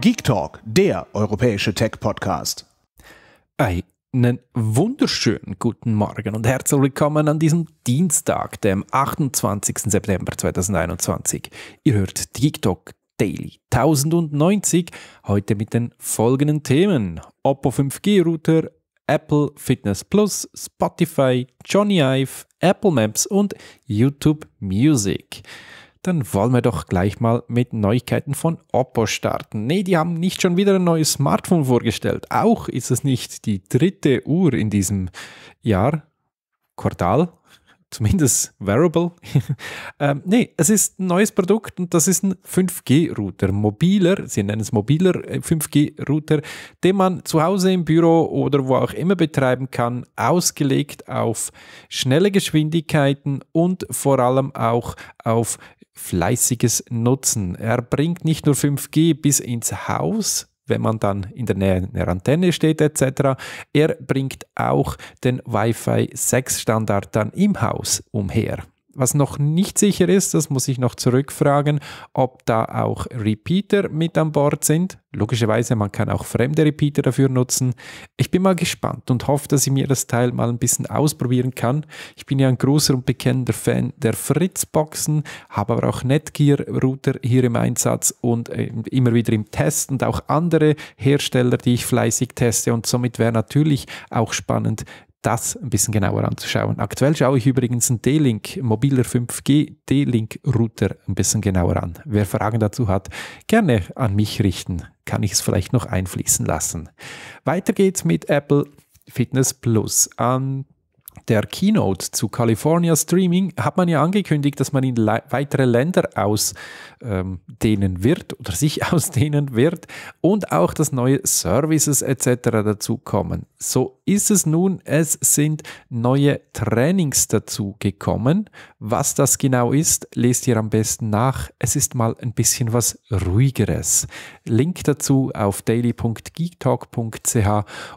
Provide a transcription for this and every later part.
Geek Talk, der europäische Tech-Podcast. Einen wunderschönen guten Morgen und herzlich willkommen an diesem Dienstag, dem 28. September 2021. Ihr hört Geek Talk Daily 1090, heute mit den folgenden Themen: Oppo 5G-Router, Apple Fitness Plus, Spotify, Johnny Ive, Apple Maps und YouTube Music dann wollen wir doch gleich mal mit Neuigkeiten von Oppo starten. Nee, die haben nicht schon wieder ein neues Smartphone vorgestellt. Auch ist es nicht die dritte Uhr in diesem Jahr, Quartal, zumindest Wearable. ähm, nee, es ist ein neues Produkt und das ist ein 5G-Router, mobiler, sie nennen es mobiler 5G-Router, äh, den man zu Hause im Büro oder wo auch immer betreiben kann, ausgelegt auf schnelle Geschwindigkeiten und vor allem auch auf fleißiges Nutzen. Er bringt nicht nur 5G bis ins Haus, wenn man dann in der Nähe einer Antenne steht etc. Er bringt auch den Wi-Fi 6 Standard dann im Haus umher. Was noch nicht sicher ist, das muss ich noch zurückfragen, ob da auch Repeater mit an Bord sind. Logischerweise, man kann auch fremde Repeater dafür nutzen. Ich bin mal gespannt und hoffe, dass ich mir das Teil mal ein bisschen ausprobieren kann. Ich bin ja ein großer und bekennender Fan der Fritzboxen, habe aber auch Netgear-Router hier im Einsatz und äh, immer wieder im Test und auch andere Hersteller, die ich fleißig teste. Und somit wäre natürlich auch spannend, das ein bisschen genauer anzuschauen. Aktuell schaue ich übrigens einen D-Link, mobiler 5G D-Link-Router ein bisschen genauer an. Wer Fragen dazu hat, gerne an mich richten, kann ich es vielleicht noch einfließen lassen. Weiter geht's mit Apple Fitness Plus. Am der Keynote zu California Streaming hat man ja angekündigt, dass man in weitere Länder ausdehnen ähm, wird oder sich ausdehnen wird und auch, dass neue Services etc. dazukommen. So ist es nun, es sind neue Trainings dazu gekommen. Was das genau ist, lest ihr am besten nach. Es ist mal ein bisschen was ruhigeres. Link dazu auf daily.geektalk.ch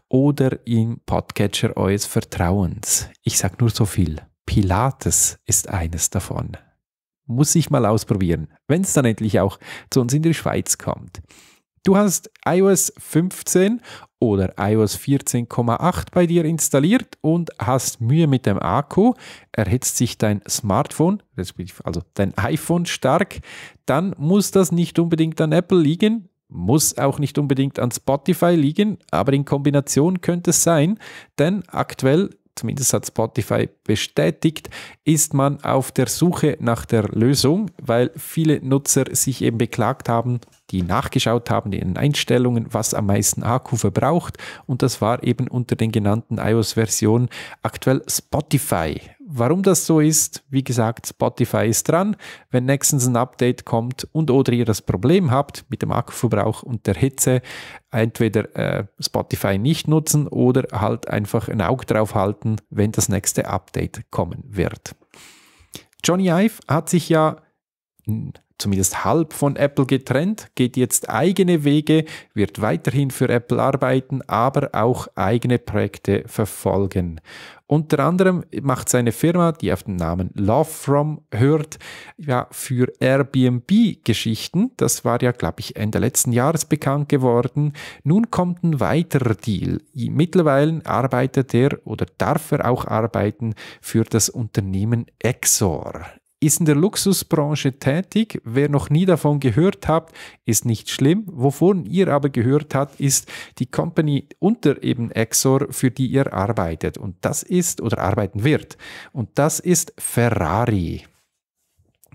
oder im Podcatcher eures Vertrauens ich sage nur so viel. Pilates ist eines davon. Muss ich mal ausprobieren, wenn es dann endlich auch zu uns in die Schweiz kommt. Du hast iOS 15 oder iOS 14,8 bei dir installiert und hast Mühe mit dem Akku, erhitzt sich dein Smartphone, also dein iPhone stark, dann muss das nicht unbedingt an Apple liegen, muss auch nicht unbedingt an Spotify liegen, aber in Kombination könnte es sein, denn aktuell zumindest hat Spotify bestätigt, ist man auf der Suche nach der Lösung, weil viele Nutzer sich eben beklagt haben, die nachgeschaut haben in den Einstellungen, was am meisten Akku verbraucht. Und das war eben unter den genannten iOS-Versionen aktuell Spotify. Warum das so ist, wie gesagt, Spotify ist dran. Wenn nächstens ein Update kommt und oder ihr das Problem habt mit dem Akkuverbrauch und der Hitze, entweder äh, Spotify nicht nutzen oder halt einfach ein Auge drauf halten, wenn das nächste Update kommen wird. Johnny Ive hat sich ja zumindest halb von Apple getrennt, geht jetzt eigene Wege, wird weiterhin für Apple arbeiten, aber auch eigene Projekte verfolgen. Unter anderem macht seine Firma, die auf den Namen Love From hört, ja, für Airbnb-Geschichten. Das war ja, glaube ich, Ende letzten Jahres bekannt geworden. Nun kommt ein weiterer Deal. Mittlerweile arbeitet er oder darf er auch arbeiten für das Unternehmen Exor ist in der Luxusbranche tätig. Wer noch nie davon gehört hat, ist nicht schlimm. Wovon ihr aber gehört habt, ist die Company unter eben Exor, für die ihr arbeitet. Und das ist oder arbeiten wird. Und das ist Ferrari.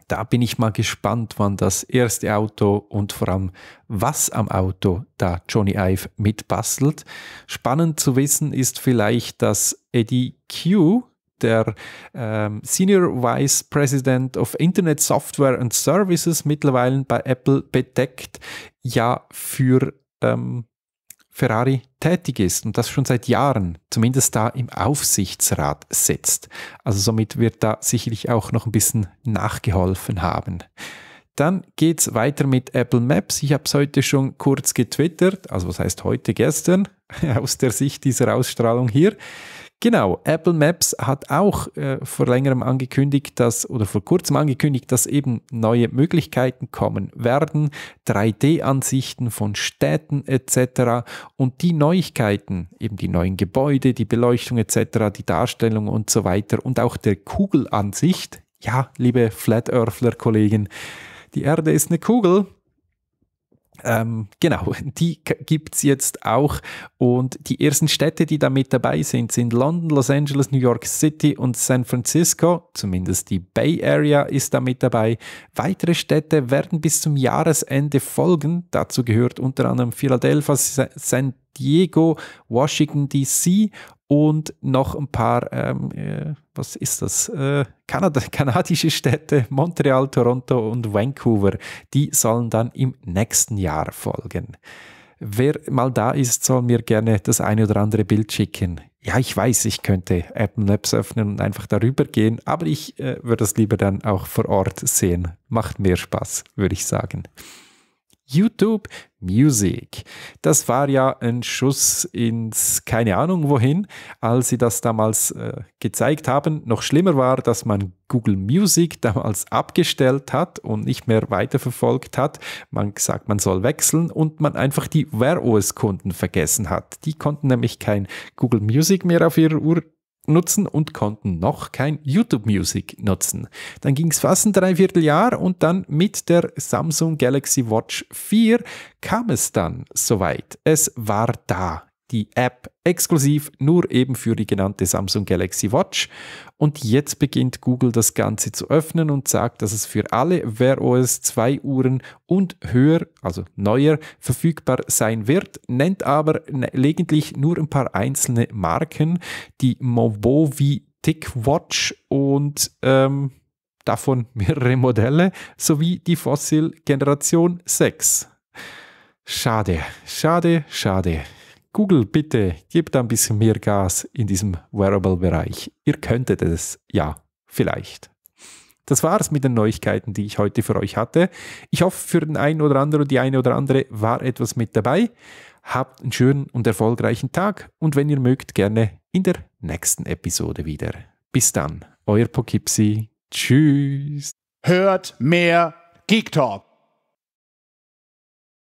Da bin ich mal gespannt, wann das erste Auto und vor allem was am Auto da Johnny Ive mitbastelt. Spannend zu wissen ist vielleicht, dass Eddie Q, der ähm, Senior Vice President of Internet Software and Services mittlerweile bei Apple bedeckt, ja für ähm, Ferrari tätig ist und das schon seit Jahren, zumindest da im Aufsichtsrat sitzt. Also somit wird da sicherlich auch noch ein bisschen nachgeholfen haben. Dann geht es weiter mit Apple Maps. Ich habe es heute schon kurz getwittert, also was heißt heute gestern, aus der Sicht dieser Ausstrahlung hier. Genau, Apple Maps hat auch äh, vor längerem angekündigt, dass oder vor kurzem angekündigt, dass eben neue Möglichkeiten kommen werden, 3D-Ansichten von Städten etc. und die Neuigkeiten, eben die neuen Gebäude, die Beleuchtung etc., die Darstellung und so weiter und auch der Kugelansicht. Ja, liebe Flat Earthler Kollegen, die Erde ist eine Kugel ähm, genau, die gibt es jetzt auch. Und die ersten Städte, die da mit dabei sind, sind London, Los Angeles, New York City und San Francisco. Zumindest die Bay Area ist da mit dabei. Weitere Städte werden bis zum Jahresende folgen. Dazu gehört unter anderem Philadelphia, San Diego, Washington DC und noch ein paar, ähm, äh, was ist das, äh, Kanada, kanadische Städte, Montreal, Toronto und Vancouver, die sollen dann im nächsten Jahr folgen. Wer mal da ist, soll mir gerne das eine oder andere Bild schicken. Ja, ich weiß, ich könnte Apple Maps öffnen und einfach darüber gehen, aber ich äh, würde es lieber dann auch vor Ort sehen. Macht mehr Spaß, würde ich sagen. YouTube Music. Das war ja ein Schuss ins keine Ahnung wohin, als sie das damals äh, gezeigt haben. Noch schlimmer war, dass man Google Music damals abgestellt hat und nicht mehr weiterverfolgt hat. Man sagt, man soll wechseln und man einfach die Wear OS Kunden vergessen hat. Die konnten nämlich kein Google Music mehr auf ihrer Uhr nutzen und konnten noch kein YouTube Music nutzen. Dann ging es fast ein Dreivierteljahr und dann mit der Samsung Galaxy Watch 4 kam es dann soweit. Es war da die App exklusiv nur eben für die genannte Samsung Galaxy Watch. Und jetzt beginnt Google das Ganze zu öffnen und sagt, dass es für alle Wear OS 2 Uhren und höher, also neuer, verfügbar sein wird, nennt aber ne, lediglich nur ein paar einzelne Marken, die Mobovi Tick Watch und ähm, davon mehrere Modelle sowie die Fossil Generation 6. Schade, schade, schade. Google, bitte gebt ein bisschen mehr Gas in diesem Wearable-Bereich. Ihr könntet es, ja, vielleicht. Das war's mit den Neuigkeiten, die ich heute für euch hatte. Ich hoffe, für den einen oder anderen, die eine oder andere war etwas mit dabei. Habt einen schönen und erfolgreichen Tag und wenn ihr mögt, gerne in der nächsten Episode wieder. Bis dann, euer Pokipsi. Tschüss. Hört mehr Geek Talk.